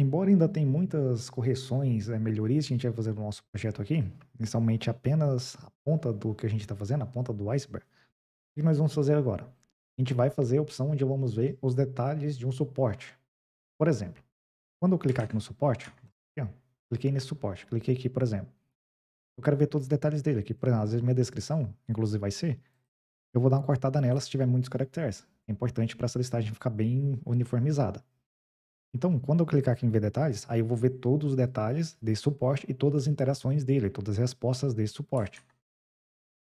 Embora ainda tenha muitas correções, eh, melhorias que a gente vai fazer no nosso projeto aqui, inicialmente apenas a ponta do que a gente está fazendo, a ponta do iceberg, o que nós vamos fazer agora? A gente vai fazer a opção onde vamos ver os detalhes de um suporte. Por exemplo, quando eu clicar aqui no suporte, aqui, ó, cliquei nesse suporte, cliquei aqui, por exemplo, eu quero ver todos os detalhes dele aqui. Por exemplo, às vezes minha descrição, inclusive vai ser, eu vou dar uma cortada nela se tiver muitos caracteres. É importante para essa listagem ficar bem uniformizada. Então, quando eu clicar aqui em ver detalhes, aí eu vou ver todos os detalhes desse suporte e todas as interações dele, todas as respostas desse suporte.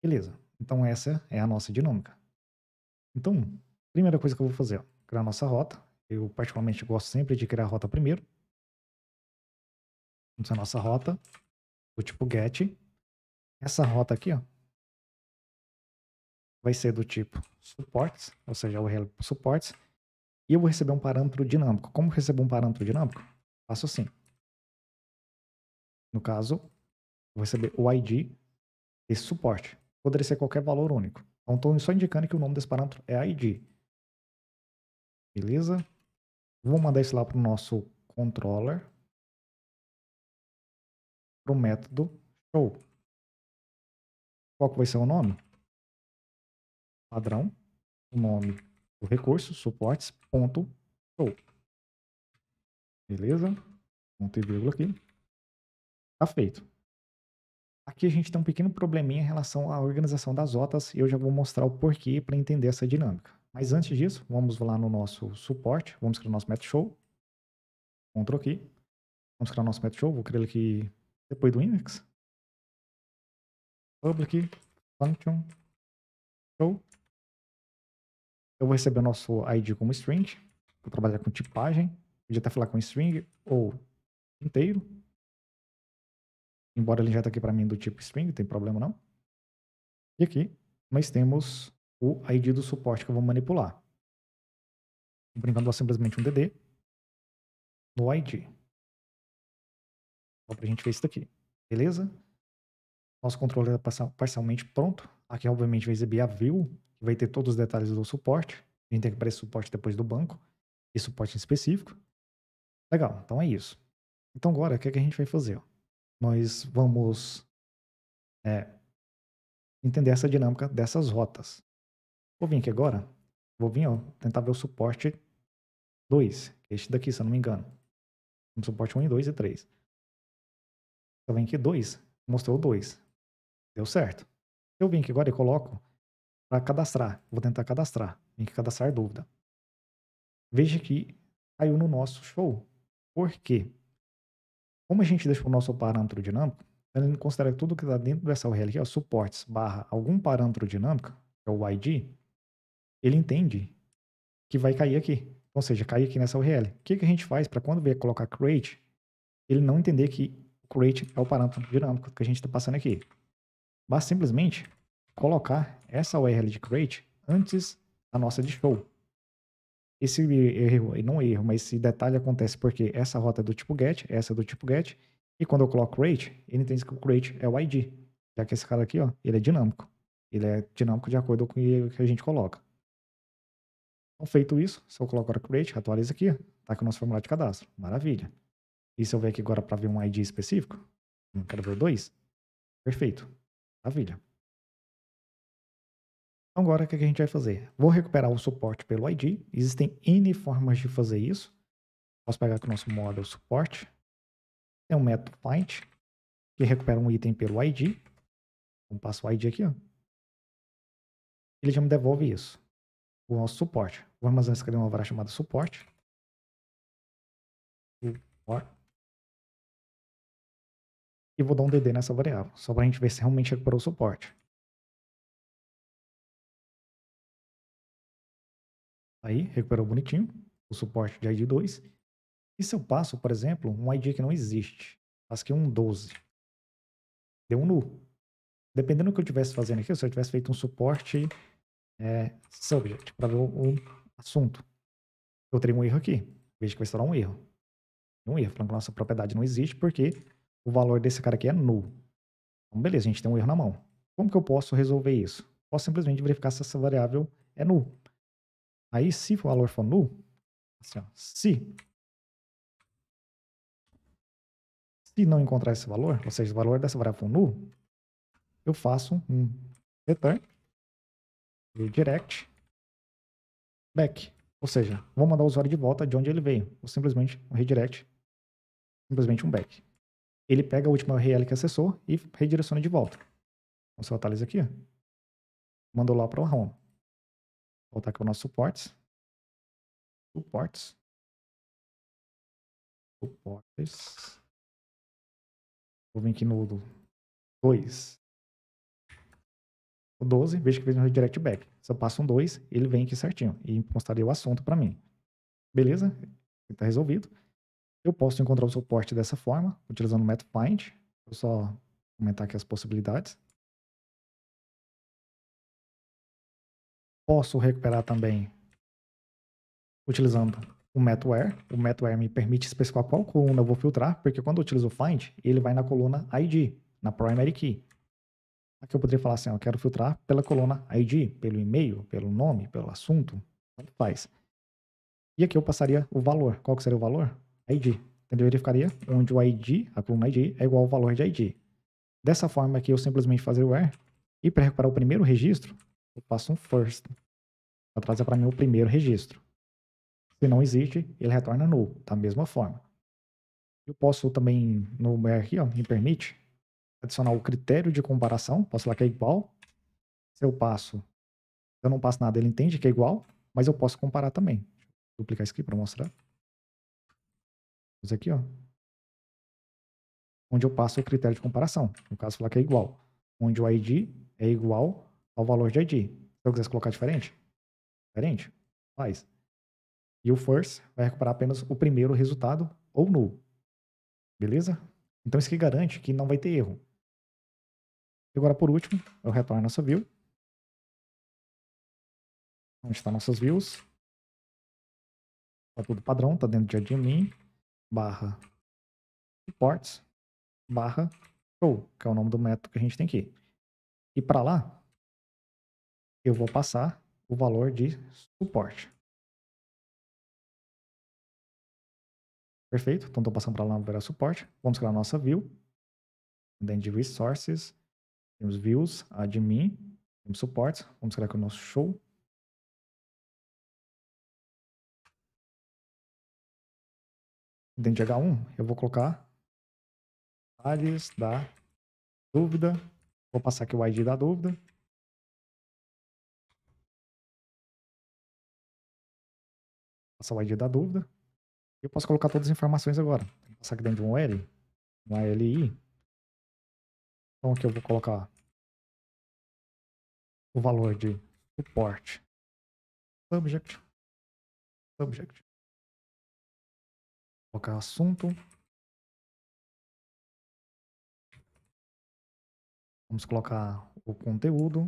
Beleza. Então essa é a nossa dinâmica. Então, primeira coisa que eu vou fazer, ó, criar a nossa rota. Eu particularmente gosto sempre de criar a rota primeiro. Vamos a nossa rota, do tipo get. Essa rota aqui, ó, vai ser do tipo suportes, ou seja, o URL suportes. E eu vou receber um parâmetro dinâmico. Como recebo um parâmetro dinâmico? Faço assim. No caso, vou receber o ID desse suporte. Poderia ser qualquer valor único. Então, estou só indicando que o nome desse parâmetro é ID. Beleza? Vou mandar isso lá para o nosso controller. Para o método show. Qual que vai ser o nome? Padrão. O nome o recurso suportes.show. Beleza? Ponto e vírgula aqui. Tá feito. Aqui a gente tem um pequeno probleminha em relação à organização das notas e eu já vou mostrar o porquê para entender essa dinâmica. Mas antes disso, vamos lá no nosso suporte, vamos criar o nosso MetaShow. Ctrl aqui. Vamos criar o nosso MetaShow, vou criar ele aqui depois do index. Public function show eu vou receber o nosso ID como string. Vou trabalhar com tipagem. Podia até falar com string ou inteiro. Embora ele já está aqui para mim do tipo string, não tem problema não. E aqui nós temos o ID do suporte que eu vou manipular. Brincando simplesmente um DD no ID. Só para a gente ver isso daqui. Beleza? Nosso controle está é parcialmente pronto. Aqui, obviamente, vai exibir a view que vai ter todos os detalhes do suporte. A gente tem que aparecer suporte depois do banco e suporte específico. Legal, então é isso. Então agora, o que, é que a gente vai fazer? Nós vamos é, entender essa dinâmica dessas rotas. Vou vir aqui agora, vou vir ó, tentar ver o suporte 2, é este daqui, se eu não me engano. Temos suporte 1 e 2 e 3. Eu venho aqui 2, mostrou 2. Deu certo. Eu vim aqui agora e coloco para cadastrar. Vou tentar cadastrar. Tem que cadastrar dúvida. Veja que caiu no nosso show. Por quê? Como a gente deixou o nosso parâmetro dinâmico, então ele considera tudo que está dentro dessa URL aqui, ó, suportes barra algum parâmetro dinâmico, que é o ID, ele entende que vai cair aqui. Ou seja, cai aqui nessa URL. O que, que a gente faz para quando vier colocar create, ele não entender que create é o parâmetro dinâmico que a gente está passando aqui. Basta simplesmente colocar essa URL de create antes da nossa de show. Esse erro, não erro, mas esse detalhe acontece porque essa rota é do tipo get, essa é do tipo get, e quando eu coloco create, ele entende que o create é o ID, já que esse cara aqui, ó, ele é dinâmico. Ele é dinâmico de acordo com o que a gente coloca. Então, feito isso, se eu coloco agora create, atualiza aqui, tá aqui o nosso formulário de cadastro. Maravilha. E se eu vier aqui agora para ver um ID específico, quero ver dois. Perfeito. Maravilha. Então Agora, o que a gente vai fazer? Vou recuperar o suporte pelo ID. Existem N formas de fazer isso. Posso pegar aqui o nosso model suporte. Tem um método find, que recupera um item pelo ID. Vamos passar o ID aqui. Ó. Ele já me devolve isso. O nosso suporte. Vou armazenar essa cadê uma vara chamada suporte. Suporte e vou dar um DD nessa variável, só para a gente ver se realmente recuperou o suporte. Aí, recuperou bonitinho o suporte de ID 2. E se eu passo, por exemplo, um ID que não existe, passo aqui é um 12, deu um nu. Dependendo do que eu estivesse fazendo aqui, se eu tivesse feito um suporte é, subject para ver o assunto, eu teria um erro aqui. Veja que vai estourar um erro. Um erro, falando que nossa propriedade não existe porque o valor desse cara aqui é nulo. Então, beleza, a gente tem um erro na mão. Como que eu posso resolver isso? Posso simplesmente verificar se essa variável é nulo. Aí, se o valor for null, assim, ó, se, se não encontrar esse valor, ou seja, o valor dessa variável for null, eu faço um return redirect back. Ou seja, vou mandar o usuário de volta de onde ele veio. Ou simplesmente um redirect, simplesmente um back. Ele pega a última URL que acessou e redireciona de volta. Então, se eu atualizo aqui, mandou lá para o home. Voltar aqui para o nosso suportes. Suportes. Suportes. Vou vir aqui no 2. O 12, Veja que fez um redirect back. Se eu passo um 2, ele vem aqui certinho e mostraria o assunto para mim. Beleza? Está resolvido. Eu posso encontrar o suporte dessa forma, utilizando o find. Vou só aumentar aqui as possibilidades. posso recuperar também utilizando o Metware. O Metware me permite especificar qual coluna eu vou filtrar, porque quando eu utilizo o find, ele vai na coluna ID, na primary key. Aqui eu poderia falar assim, eu quero filtrar pela coluna ID, pelo e-mail, pelo nome, pelo assunto, tanto faz. E aqui eu passaria o valor. Qual que seria o valor? ID. Então eu verificaria onde o ID, a coluna ID, é igual ao valor de ID. Dessa forma aqui eu simplesmente fazer o where e para recuperar o primeiro registro, eu passo um first para trazer para mim o primeiro registro. Se não existe, ele retorna null, da mesma forma. Eu posso também, no é aqui, ó, em permite, adicionar o critério de comparação, posso falar que é igual. Se eu passo, se eu não passo nada, ele entende que é igual, mas eu posso comparar também. Deixa eu duplicar isso aqui para mostrar. Isso aqui, ó. Onde eu passo o critério de comparação. No caso, falar que é igual. Onde o ID é igual ao valor de ID. Se eu quisesse colocar diferente, diferente, faz. E o first vai recuperar apenas o primeiro resultado ou null. Beleza? Então isso que garante que não vai ter erro. E agora por último, eu retorno nossa view. Onde estão nossas views. Está tudo padrão, está dentro de admin, barra reports, barra show, que é o nome do método que a gente tem aqui. E para lá, eu vou passar o valor de suporte. Perfeito? Então, estou passando para lá para suporte. Vamos criar a nossa view. Dentro de resources, temos views, admin, temos suportes. Vamos criar aqui o nosso show. Dentro de H1, eu vou colocar detalhes da dúvida. Vou passar aqui o ID da dúvida. passa o ID da dúvida. E eu posso colocar todas as informações agora. Tem que passar aqui dentro de um L, um ALI. Então aqui eu vou colocar o valor de suporte. Subject. Subject. Vou colocar assunto. Vamos colocar o conteúdo,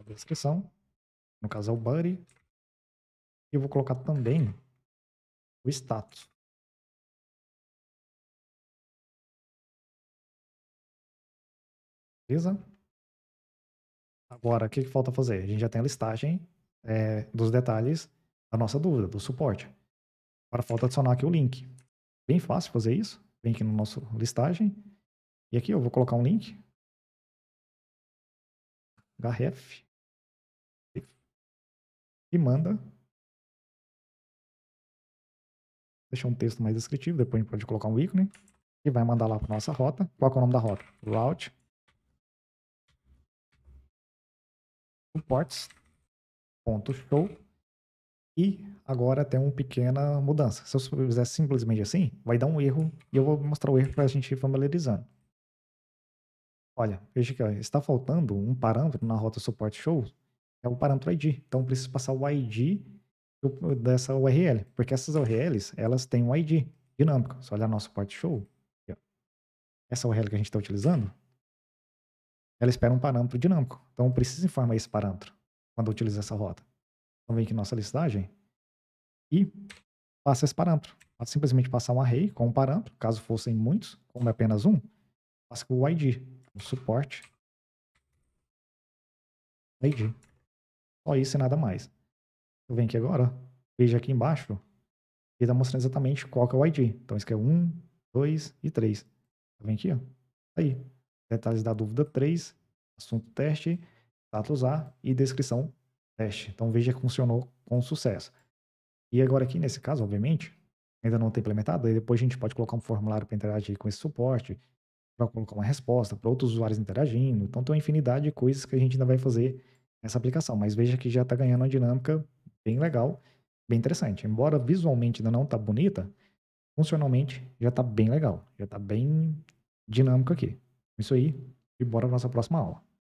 a descrição, no caso é o buddy, eu vou colocar também o status. Beleza? Agora, o que, que, falta fazer? A gente já tem a listagem é, dos detalhes da nossa dúvida, do suporte. Agora falta adicionar aqui o link. Bem fácil fazer isso. Vem aqui no nosso listagem. E aqui eu vou colocar um link. href. E manda deixar um texto mais descritivo, depois a gente pode colocar um ícone e vai mandar lá para nossa rota. Qual é o nome da rota? Route. Ports.show. E agora tem uma pequena mudança. Se eu fizer simplesmente assim, vai dar um erro e eu vou mostrar o erro para a gente ir familiarizando. Olha, veja que está faltando um parâmetro na rota suporte show, é o parâmetro ID. Então, preciso passar o ID dessa URL, porque essas URLs, elas têm um ID dinâmico. Se olhar nosso part show, essa URL que a gente está utilizando, ela espera um parâmetro dinâmico. Então, precisa informar esse parâmetro quando eu essa rota. Então, vem aqui nossa listagem e passa esse parâmetro. Pode simplesmente passar um array com um parâmetro, caso fossem muitos, como é apenas um, passa com o id, o suporte, id. Só isso e nada mais eu venho aqui agora, veja aqui embaixo, ele está mostrando exatamente qual é o ID. Então, isso aqui é 1, 2 e 3. Tá vem aqui? Ó? Tá aí. Detalhes da dúvida 3, assunto teste, status A e descrição teste. Então, veja que funcionou com sucesso. E agora aqui, nesse caso, obviamente, ainda não está implementado, aí depois a gente pode colocar um formulário para interagir com esse suporte, para colocar uma resposta, para outros usuários interagindo. Então, tem uma infinidade de coisas que a gente ainda vai fazer nessa aplicação. Mas veja que já está ganhando uma dinâmica bem legal, bem interessante. Embora visualmente ainda não tá bonita, funcionalmente já tá bem legal, já tá bem dinâmico aqui. Isso aí, e bora para nossa próxima aula.